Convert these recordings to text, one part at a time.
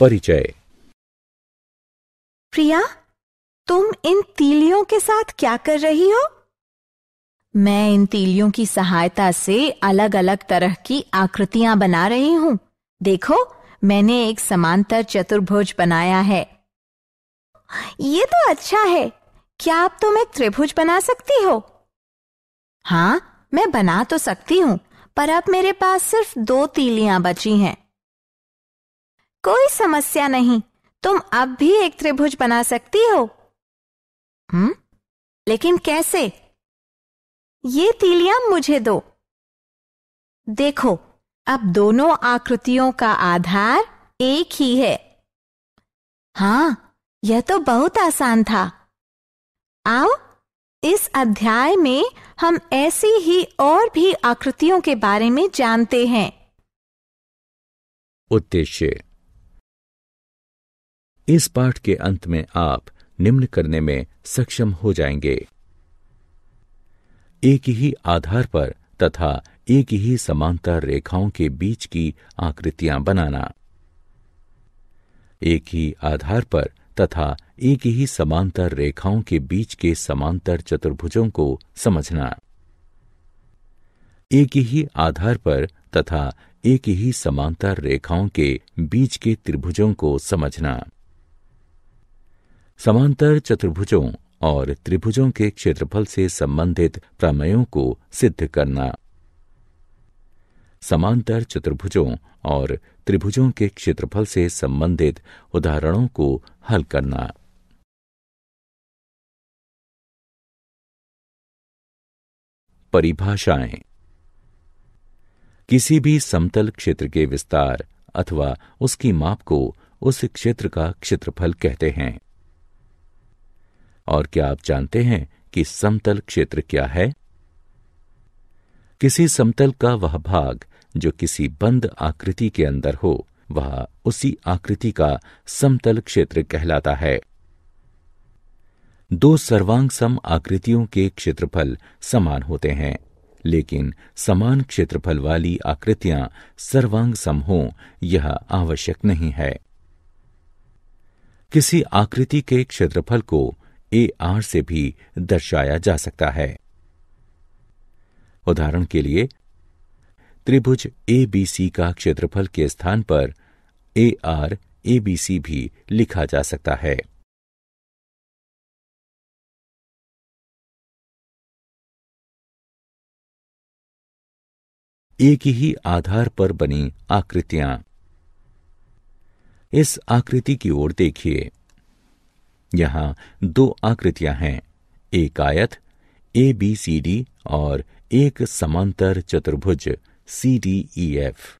परिचय प्रिया तुम इन तीलियों के साथ क्या कर रही हो मैं इन तीलियों की सहायता से अलग अलग तरह की आकृतियां बना रही हूँ देखो मैंने एक समांतर चतुर्भुज बनाया है ये तो अच्छा है क्या आप तुम एक त्रिभुज बना सकती हो हाँ मैं बना तो सकती हूँ पर अब मेरे पास सिर्फ दो तीलियां बची हैं कोई समस्या नहीं तुम अब भी एक त्रिभुज बना सकती हो हम्म लेकिन कैसे ये तीलियां मुझे दो देखो अब दोनों आकृतियों का आधार एक ही है हाँ यह तो बहुत आसान था आओ इस अध्याय में हम ऐसी ही और भी आकृतियों के बारे में जानते हैं उद्देश्य इस पाठ के अंत में आप निम्न करने में सक्षम हो जाएंगे एक ही आधार पर तथा एक ही समांतर रेखाओं के बीच की आकृतियां बनाना एक ही आधार पर तथा एक ही समांतर रेखाओं के बीच के समांतर चतुर्भुजों को समझना एक ही आधार पर तथा एक ही समांतर रेखाओं के बीच के त्रिभुजों को समझना समांतर चतुर्भुजों और त्रिभुजों के क्षेत्रफल से संबंधित प्रमेयों को सिद्ध करना समांतर चतुर्भुजों और त्रिभुजों के क्षेत्रफल से संबंधित उदाहरणों को हल करना परिभाषाएं किसी भी समतल क्षेत्र के विस्तार अथवा उसकी माप को उस क्षेत्र का क्षेत्रफल कहते हैं और क्या आप जानते हैं कि समतल क्षेत्र क्या है किसी समतल का वह भाग जो किसी बंद आकृति के अंदर हो वह उसी आकृति का समतल क्षेत्र कहलाता है दो सर्वांग सम आकृतियों के क्षेत्रफल समान होते हैं लेकिन समान क्षेत्रफल वाली आकृतियां सर्वांग सम हों यह आवश्यक नहीं है किसी आकृति के क्षेत्रफल को ए आर से भी दर्शाया जा सकता है उदाहरण के लिए त्रिभुज ए बी सी का क्षेत्रफल के स्थान पर A R A B C भी लिखा जा सकता है एक ही आधार पर बनी आकृतियां इस आकृति की ओर देखिए यहाँ दो आकृतियां हैं एक आयत ए बी सी डी और एक समांतर चतुर्भुज सी डी ई एफ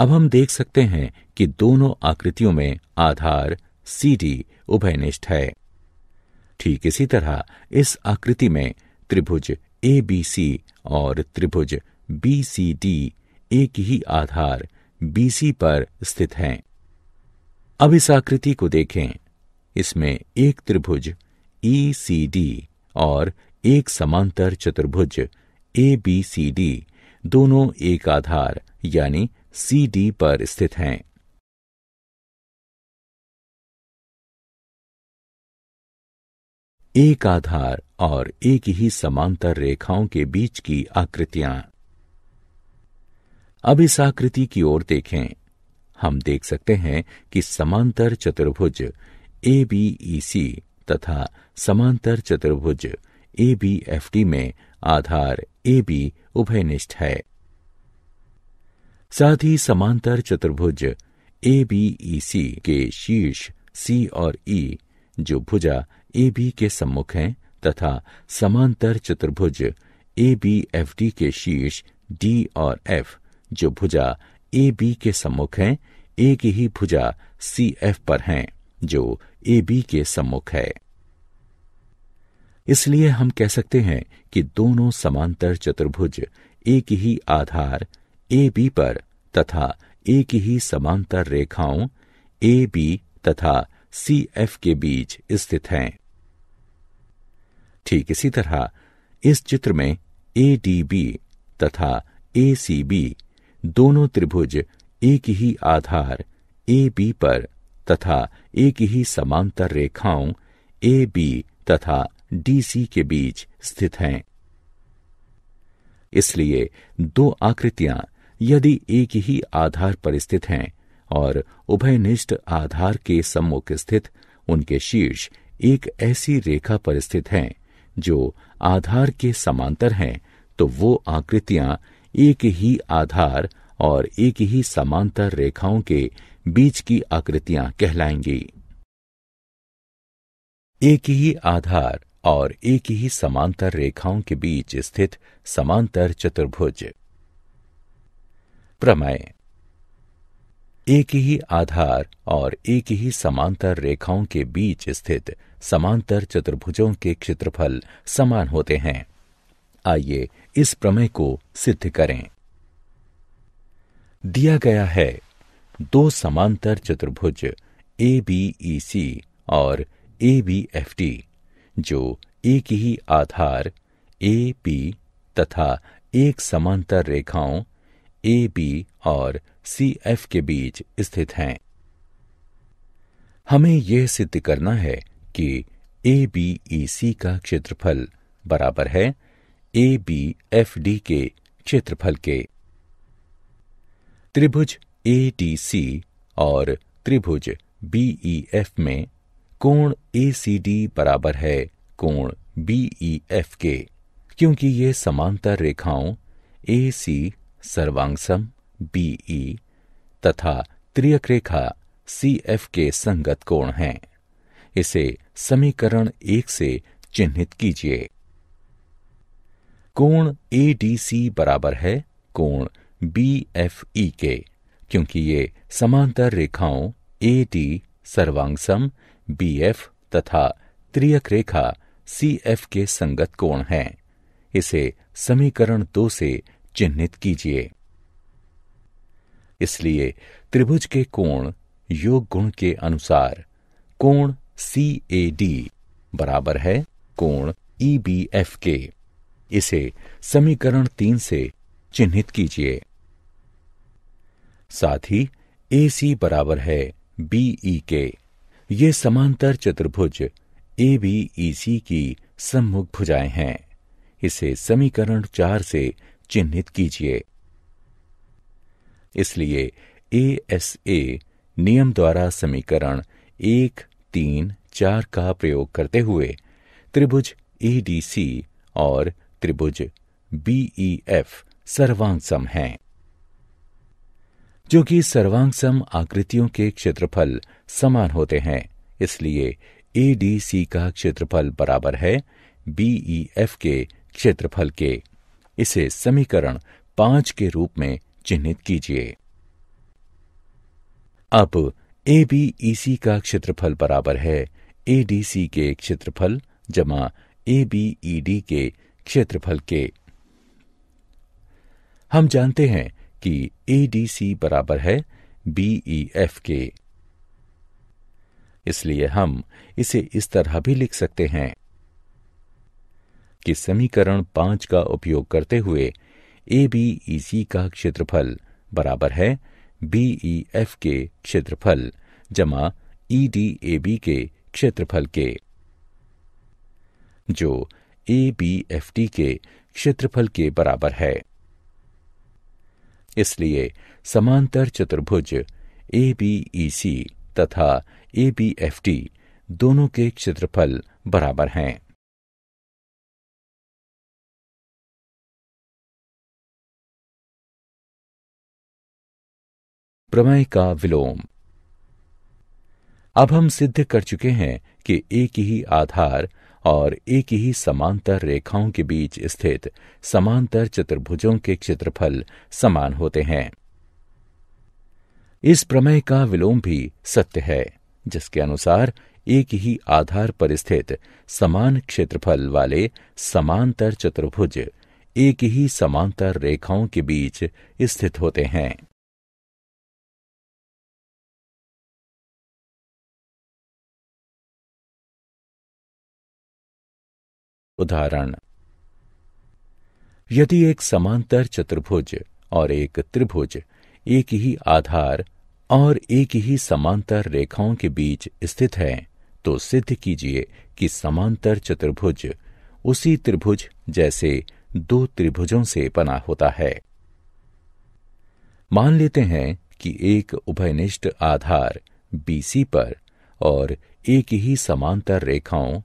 अब हम देख सकते हैं कि दोनों आकृतियों में आधार सी डी उभयनिष्ठ है ठीक इसी तरह इस आकृति में त्रिभुज ए बी सी और त्रिभुज बी सी डी एक ही आधार बी सी पर स्थित हैं अब इस आकृति को देखें इसमें एक त्रिभुज ई सी डी और एक समांतर चतुर्भुज ए बी सी डी दोनों एक आधार यानी सी डी पर स्थित हैं एक आधार और एक ही समांतर रेखाओं के बीच की आकृतियां अब इस आकृति की ओर देखें हम देख सकते हैं कि समांतर चतुर्भुज ए बी ई सी तथा समांतर चतुर्भुज ए बी एफ डी में आधार ए बी उभयनिष्ठ है साथ ही समांतर चतुर्भुज ए बी ई सी के शीर्ष सी और ई e, जो भुजा ए बी के सम्मुख हैं तथा समांतर चतुर्भुज ए बी एफ डी के शीर्ष डी और एफ जो भुजा ए बी के सम्मुख हैं एक ही भुजा सी एफ पर हैं जो ए बी के सम्मुख है इसलिए हम कह सकते हैं कि दोनों समांतर चतुर्भुज एक ही आधार ए बी पर तथा एक ही समांतर रेखाओं ए बी तथा सी एफ के बीच स्थित हैं ठीक इसी तरह इस चित्र में ए डी बी तथा ए सी बी दोनों त्रिभुज एक ही आधार ए बी पर तथा एक ही समांतर रेखाओं ए बी तथा डी सी के बीच स्थित हैं इसलिए दो आकृतियां यदि एक ही आधार पर स्थित हैं और उभयनिष्ठ आधार के सम्मुख स्थित उनके शीर्ष एक ऐसी रेखा पर स्थित हैं जो आधार के समांतर हैं तो वो आकृतियां एक ही आधार और एक ही समांतर रेखाओं के बीच की आकृतियां कहलाएंगी एक ही आधार और एक ही समांतर रेखाओं के बीच स्थित समांतर चतुर्भुज प्रमेय एक ही आधार और एक ही समांतर रेखाओं के बीच स्थित समांतर चतुर्भुजों के क्षेत्रफल समान होते हैं आइए इस प्रमेय को सिद्ध करें दिया गया है दो समांतर चतुर्भुज ए बी ई सी और ए बी एफ डी जो एक ही आधार ए पी तथा एक समांतर रेखाओं ए बी और सी एफ के बीच स्थित हैं हमें यह सिद्ध करना है कि ए बी ई सी का क्षेत्रफल बराबर है ए बी एफ डी के क्षेत्रफल के त्रिभुज ए टी सी और त्रिभुज बीईएफ e में कोण ए सी डी बराबर है कोण एफ e के क्योंकि ये समांतर रेखाओं ए सी सर्वांगसम बीई e तथा त्रियक रेखा सी एफ के संगत कोण हैं इसे समीकरण एक से चिन्हित कीजिए कोण ए डी सी बराबर है कोण बी एफ ई के क्योंकि ये समांतर रेखाओं ए टी सर्वांगसम बी एफ तथा त्रियक रेखा सी एफ के संगत कोण हैं इसे समीकरण दो से चिन्हित कीजिए इसलिए त्रिभुज के कोण योग गुण के अनुसार कोण सी ए डी बराबर है कोण ई बी एफ के इसे समीकरण तीन से चिन्हित कीजिए साथ ही ए सी बराबर है बीई के e ये समांतर चतुर्भुज ए बी ई सी की सम्मुख भुजाएं हैं इसे समीकरण चार से चिन्हित कीजिए इसलिए ए एस ए नियम द्वारा समीकरण एक तीन चार का प्रयोग करते हुए त्रिभुज ए और त्रिभुज बीई एफ e हैं जो कि सर्वांग सम आकृतियों के क्षेत्रफल समान होते हैं इसलिए ए डी सी का क्षेत्रफल बराबर है बीई एफ e के क्षेत्रफल के इसे समीकरण पांच के रूप में चिन्हित कीजिए अब ए बी ई सी का क्षेत्रफल बराबर है ए डी सी के क्षेत्रफल जमा ए बी ई डी के क्षेत्रफल के हम जानते हैं कि एडीसी बराबर है बीईएफ के e इसलिए हम इसे इस तरह भी लिख सकते हैं कि समीकरण पांच का उपयोग करते हुए ए बी ई सी का क्षेत्रफल बराबर है बीई एफ के क्षेत्रफल जमा ई डी ए बी के क्षेत्रफल के जो ए बी एफ टी के क्षेत्रफल के बराबर है इसलिए समांतर चतुर्भुज ए बी ई सी तथा ए बी एफ टी दोनों के क्षेत्रफल बराबर हैं प्रमेय का विलोम अब हम सिद्ध कर चुके हैं कि एक ही आधार और एक ही समांतर रेखाओं के बीच स्थित समांतर चतुर्भुजों के क्षेत्रफल समान होते हैं इस प्रमेय का विलोम भी सत्य है जिसके अनुसार एक ही आधार पर स्थित समान क्षेत्रफल वाले समांतर चतुर्भुज एक ही समांतर रेखाओं के बीच स्थित होते हैं उदाहरण यदि एक समांतर चतुर्भुज और एक त्रिभुज एक ही आधार और एक ही समांतर रेखाओं के बीच स्थित है तो सिद्ध कीजिए कि समांतर चतुर्भुज उसी त्रिभुज जैसे दो त्रिभुजों से बना होता है मान लेते हैं कि एक उभयनिष्ठ आधार बीसी पर और एक ही समांतर रेखाओं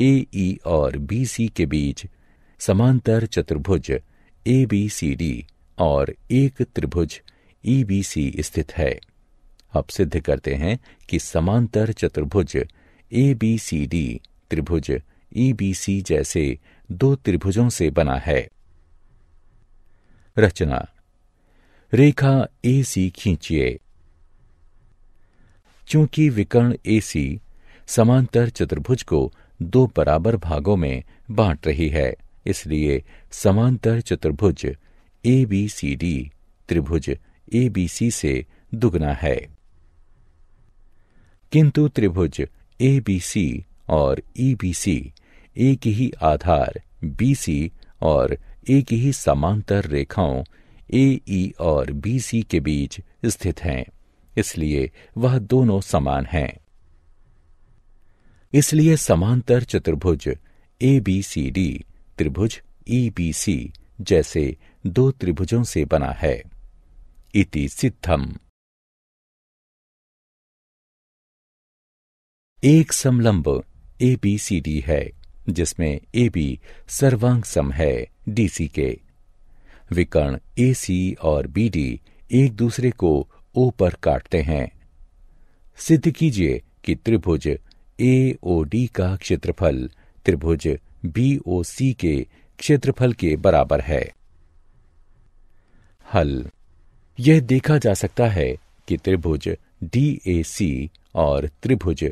ए ई e और बी सी के बीच समांतर चतुर्भुज ए बी सी डी और एक त्रिभुज ई बी सी स्थित है अब सिद्ध करते हैं कि समांतर चतुर्भुज ए बी सी डी त्रिभुज ई बी सी जैसे दो त्रिभुजों से बना है रचना रेखा ए सी खींचिए चूंकि विकर्ण ए सी समांतर चतुर्भुज को दो बराबर भागों में बांट रही है इसलिए समांतर चतुर्भुज ए बी सी डी त्रिभुज ए बी सी से दुगना है किंतु त्रिभुज ए बी सी और ई बी सी एक ही आधार बी सी और एक ही समांतर रेखाओं ए ई e और बी सी के बीच स्थित हैं इसलिए वह दोनों समान हैं इसलिए समांतर चतुर्भुज ए बी सी डी त्रिभुज ई बी सी जैसे दो त्रिभुजों से बना है इति सिद्धम एक समलंब ए बी सी डी है जिसमें ए बी सर्वांग सम है डी सी के विकर्ण ए सी और बी डी एक दूसरे को ओ पर काटते हैं सिद्ध कीजिए कि त्रिभुज ए ओ डी का क्षेत्रफल त्रिभुज बी ओ सी के क्षेत्रफल के बराबर है हल यह देखा जा सकता है कि त्रिभुज डी ए सी और त्रिभुज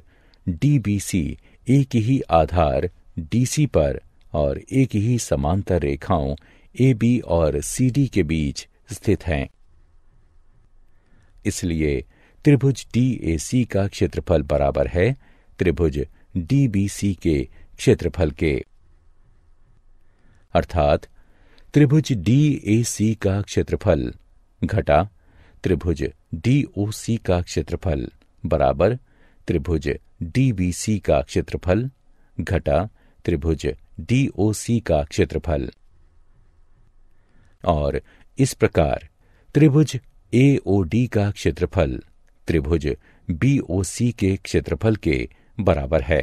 डी बी सी एक ही आधार डी सी पर और एक ही समांतर रेखाओं ए बी और सी डी के बीच स्थित हैं इसलिए त्रिभुज डी ए सी का क्षेत्रफल बराबर है त्रिभुज डीबीसी के क्षेत्रफल के अर्थात त्रिभुज डीएसी का क्षेत्रफल घटा त्रिभुज डीओसी का क्षेत्रफल बराबर त्रिभुज डीबीसी का क्षेत्रफल घटा त्रिभुज डीओसी का क्षेत्रफल और इस प्रकार त्रिभुज एओडी का क्षेत्रफल त्रिभुज बीओसी के क्षेत्रफल के बराबर है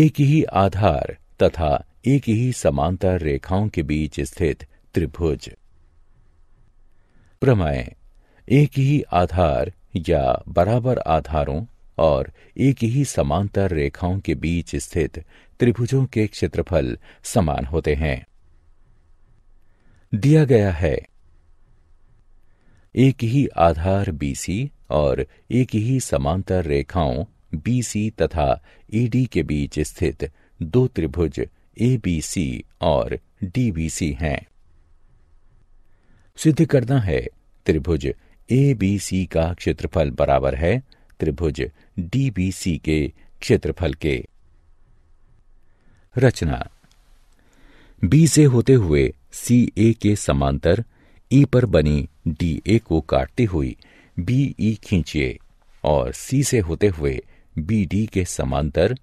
एक ही आधार तथा एक ही समांतर रेखाओं के बीच स्थित त्रिभुज प्रमय एक ही आधार या बराबर आधारों और एक ही समांतर रेखाओं के बीच स्थित त्रिभुजों के क्षेत्रफल समान होते हैं दिया गया है एक ही आधार बीसी और एक ही समांतर रेखाओं बीसी तथा एडी e के बीच स्थित दो त्रिभुज एबीसी और डीबीसी हैं सिद्ध करना है त्रिभुज एबीसी का क्षेत्रफल बराबर है त्रिभुज डीबीसी के क्षेत्रफल के रचना बी से होते हुए सी ए के समांतर ई e पर बनी डी ए को काटते हुई बी ई e खींचिए और सी से होते हुए बी डी के समांतर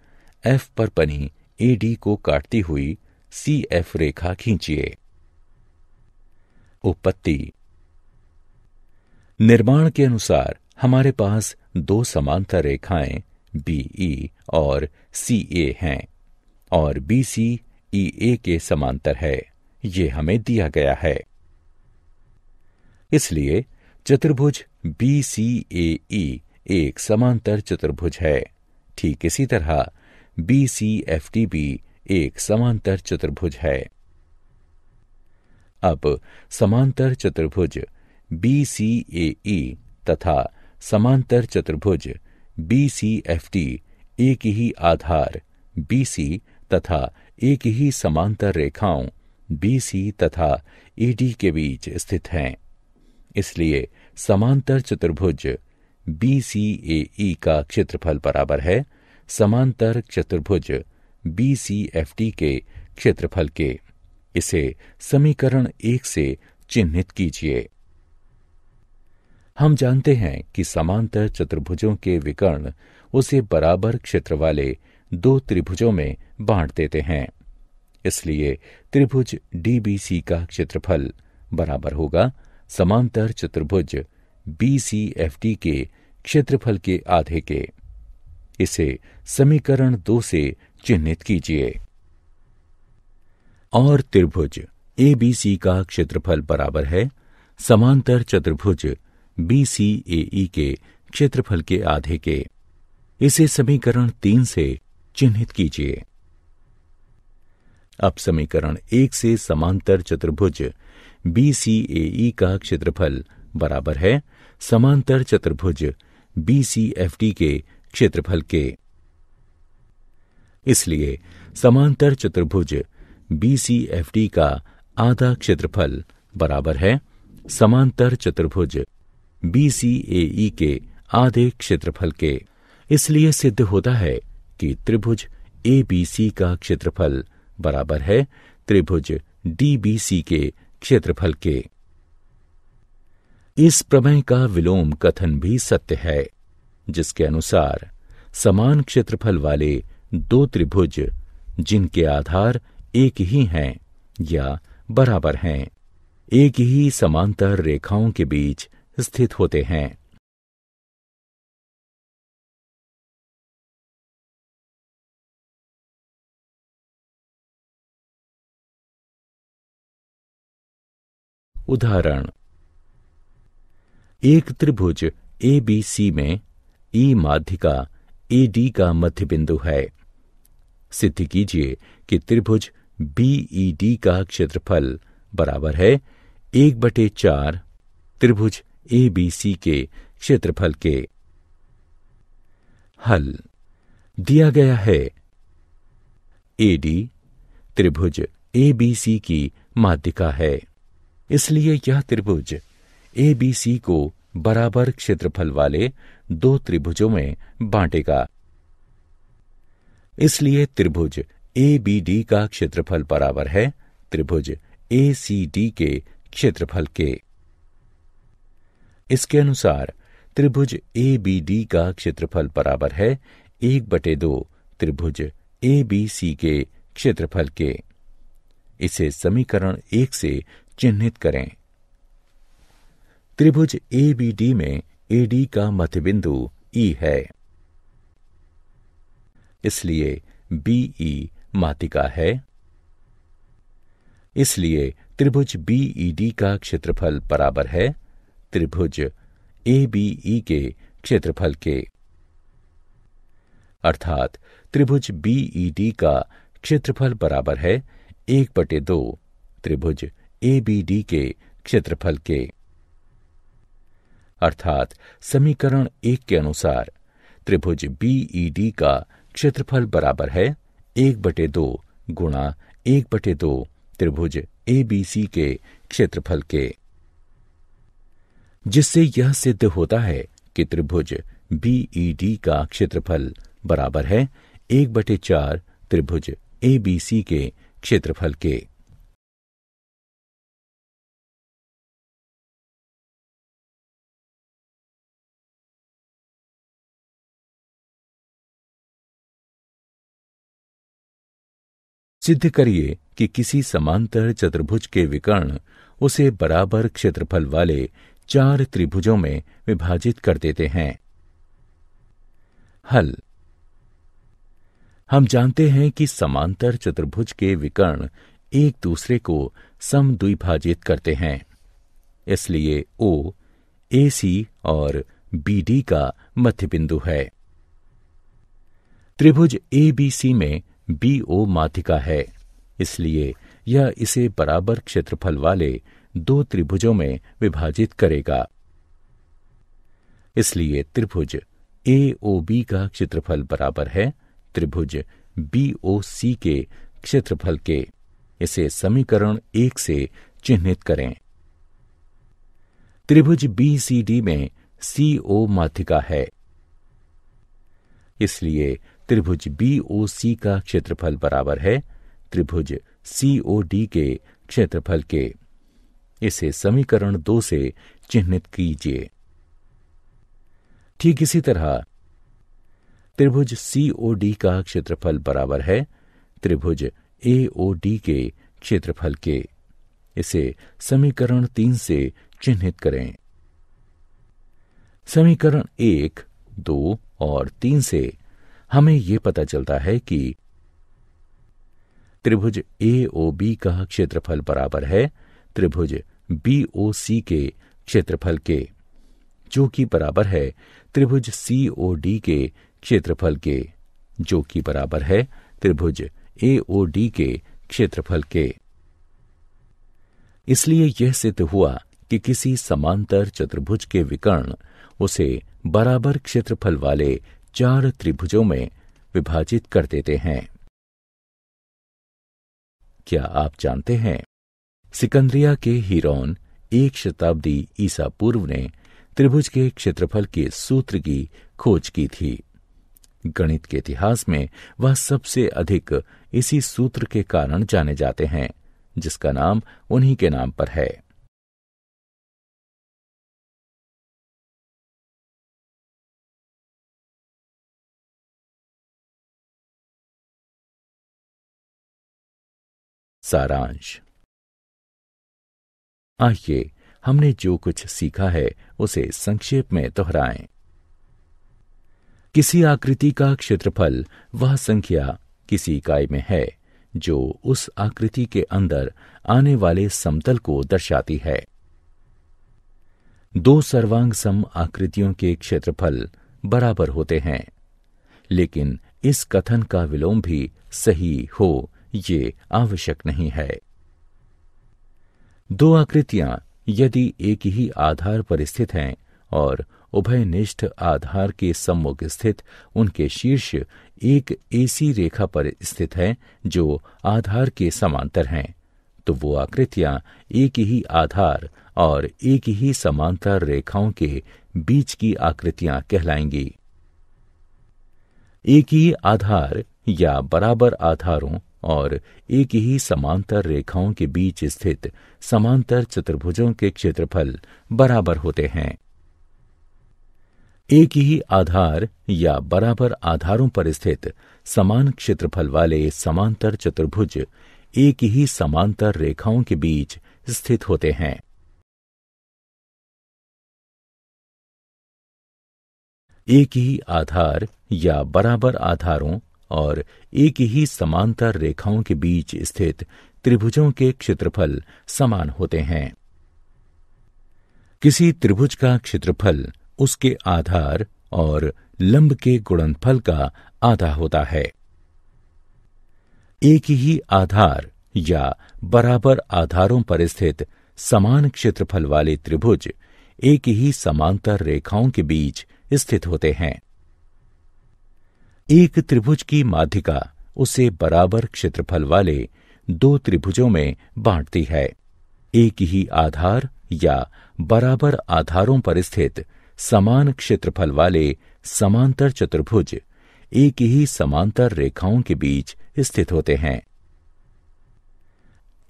एफ पर बनी ए डी को काटती हुई सी एफ रेखा खींचिए उपत्ति निर्माण के अनुसार हमारे पास दो समांतर रेखाएं बीई e और सीए हैं और बी सी ई ए के समांतर है ये हमें दिया गया है इसलिए चतुर्भुज बी सी ए ई एक समांतर चतुर्भुज है ठीक इसी तरह बी सी एफ डी भी एक समांतर चतुर्भुज है अब समांतर चतुर्भुज बी सी ए ई तथा समांतर चतुर्भुज बी सी एफ डी एक ही आधार बी सी तथा एक ही समांतर रेखाओं बीसी तथा ईडी e के बीच स्थित हैं इसलिए समांतर चतुर्भुज बी e का क्षेत्रफल बराबर है समांतर चतुर्भुज बी के क्षेत्रफल के इसे समीकरण एक से चिन्हित कीजिए हम जानते हैं कि समांतर चतुर्भुजों के विकर्ण उसे बराबर क्षेत्र वाले दो त्रिभुजों में बांट देते हैं इसलिए त्रिभुज डीबीसी का क्षेत्रफल बराबर होगा समांतर चतुर्भुज बीसीएफडी के क्षेत्रफल के आधे के इसे समीकरण दो से चिन्हित कीजिए और त्रिभुज एबीसी का क्षेत्रफल बराबर है समांतर चतुर्भुज बीसीएई e के क्षेत्रफल के आधे के इसे समीकरण तीन से चिन्हित कीजिए अब समीकरण एक से समांतर चतुर्भुज बी e का क्षेत्रफल बराबर है समांतर चतुर्भुज बी के क्षेत्रफल के इसलिए समांतर चतुर्भुज बी का आधा क्षेत्रफल बराबर है समांतर चतुर्भुज बी e के आधे क्षेत्रफल के इसलिए सिद्ध होता है कि त्रिभुज एबीसी का क्षेत्रफल बराबर है त्रिभुज डी बी सी के क्षेत्रफल के इस प्रमेय का विलोम कथन भी सत्य है जिसके अनुसार समान क्षेत्रफल वाले दो त्रिभुज जिनके आधार एक ही हैं या बराबर हैं एक ही समांतर रेखाओं के बीच स्थित होते हैं उदाहरण एक त्रिभुज ए बी सी में ई e माध्यिका ए डी का मध्य बिंदु है सिद्ध कीजिए कि त्रिभुज बीईडी डी e का क्षेत्रफल बराबर है एक बटे चार त्रिभुज ए बी सी के क्षेत्रफल के हल दिया गया है ए डी त्रिभुज ए बी सी की माध्यिका है इसलिए यह त्रिभुज ए बी सी को बराबर क्षेत्रफल वाले दो त्रिभुजों में बांटेगा इसलिए त्रिभुज ए बी डी का क्षेत्रफल बराबर है त्रिभुज ए सी डी के क्षेत्रफल के इसके अनुसार त्रिभुज ए बी डी का क्षेत्रफल बराबर है एक बटे दो त्रिभुज ए बी सी के क्षेत्रफल के इसे समीकरण एक से चिन्हित करें त्रिभुज ए बी डी में ए डी का मध्यबिंदु ई e है इसलिए बी ई e मातिका है इसलिए त्रिभुज बी ई डी का क्षेत्रफल बराबर है त्रिभुज ए बी ई के क्षेत्रफल के अर्थात त्रिभुज बी ई डी का क्षेत्रफल बराबर है एक बटे दो त्रिभुज एबीडी के क्षेत्रफल के अर्थात समीकरण एक के अनुसार त्रिभुज बीईडी e का क्षेत्रफल बराबर है एक बटे दो गुणा एक बटे दो त्रिभुज एबीसी के क्षेत्रफल के जिससे यह सिद्ध होता है कि त्रिभुज बीईडी e का क्षेत्रफल बराबर है एक बटे चार त्रिभुज एबीसी के क्षेत्रफल के सिद्ध करिए कि किसी समांतर चतुर्भुज के विकर्ण उसे बराबर क्षेत्रफल वाले चार त्रिभुजों में विभाजित कर देते हैं हल हम जानते हैं कि समांतर चतुर्भुज के विकर्ण एक दूसरे को समद्विभाजित करते हैं इसलिए ओ ए सी और बी डी का मध्य बिंदु है त्रिभुज ए बी सी में बी ओ माथिका है इसलिए यह इसे बराबर क्षेत्रफल वाले दो त्रिभुजों में विभाजित करेगा इसलिए त्रिभुज ए ओ बी का क्षेत्रफल बराबर है त्रिभुज बी ओ सी के क्षेत्रफल के इसे समीकरण एक से चिन्हित करें त्रिभुज बी सी डी में सी ओ माथिका है इसलिए त्रिभुज बी ओ सी का क्षेत्रफल बराबर है त्रिभुज सी के क्षेत्रफल के इसे समीकरण दो से चिन्हित कीजिए ठीक इसी तरह त्रिभुज सी डी का क्षेत्रफल बराबर है त्रिभुज ए डी के क्षेत्रफल के इसे समीकरण तीन से चिन्हित करें समीकरण एक दो और तीन से हमें यह पता चलता है कि त्रिभुज ए ओ बी का क्षेत्रफल बराबर है त्रिभुज बी ओ सी के क्षेत्रफल के जो कि बराबर है त्रिभुज सी ओ डी के क्षेत्रफल के जो कि बराबर है त्रिभुज ए ओ डी के क्षेत्रफल के इसलिए यह सिद्ध हुआ कि किसी समांतर चतुर्भुज के विकर्ण उसे बराबर क्षेत्रफल वाले चार त्रिभुजों में विभाजित कर देते हैं क्या आप जानते हैं सिकंदरिया के हीरोन एक शताब्दी ईसा पूर्व ने त्रिभुज के क्षेत्रफल के सूत्र की खोज की थी गणित के इतिहास में वह सबसे अधिक इसी सूत्र के कारण जाने जाते हैं जिसका नाम उन्हीं के नाम पर है सारांश आइए हमने जो कुछ सीखा है उसे संक्षेप में दोहराएं। किसी आकृति का क्षेत्रफल वह संख्या किसी इकाई में है जो उस आकृति के अंदर आने वाले समतल को दर्शाती है दो सर्वांग सम आकृतियों के क्षेत्रफल बराबर होते हैं लेकिन इस कथन का विलोम भी सही हो ये आवश्यक नहीं है दो आकृतियां यदि एक ही आधार पर स्थित हैं और उभयनिष्ठ आधार के सम्मुख स्थित उनके शीर्ष एक ऐसी रेखा पर स्थित है जो आधार के समांतर हैं तो वो आकृतियां एक ही आधार और एक ही समांतर रेखाओं के बीच की आकृतियां कहलाएंगी एक ही आधार या बराबर आधारों और एक ही समांतर रेखाओं के बीच स्थित समांतर चतुर्भुजों के क्षेत्रफल बराबर होते हैं एक ही आधार या बराबर आधारों पर स्थित समान क्षेत्रफल वाले समांतर चतुर्भुज एक ही समांतर रेखाओं के बीच स्थित होते हैं एक ही आधार या बराबर आधारों और एक ही समांतर रेखाओं के बीच स्थित त्रिभुजों के क्षेत्रफल समान होते हैं किसी त्रिभुज का क्षेत्रफल उसके आधार और लंब के गुणनफल का आधा होता है एक ही आधार या बराबर आधारों पर स्थित समान क्षेत्रफल वाले त्रिभुज एक ही समांतर रेखाओं के बीच स्थित होते हैं एक त्रिभुज की माध्यिका उसे बराबर क्षेत्रफल वाले दो त्रिभुजों में बांटती है एक ही आधार या बराबर आधारों पर स्थित समान क्षेत्रफल वाले समांतर चतुर्भुज एक ही समांतर रेखाओं के बीच स्थित होते हैं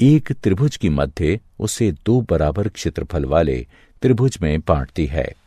एक त्रिभुज की मध्य उसे दो बराबर क्षेत्रफल वाले त्रिभुज में बांटती है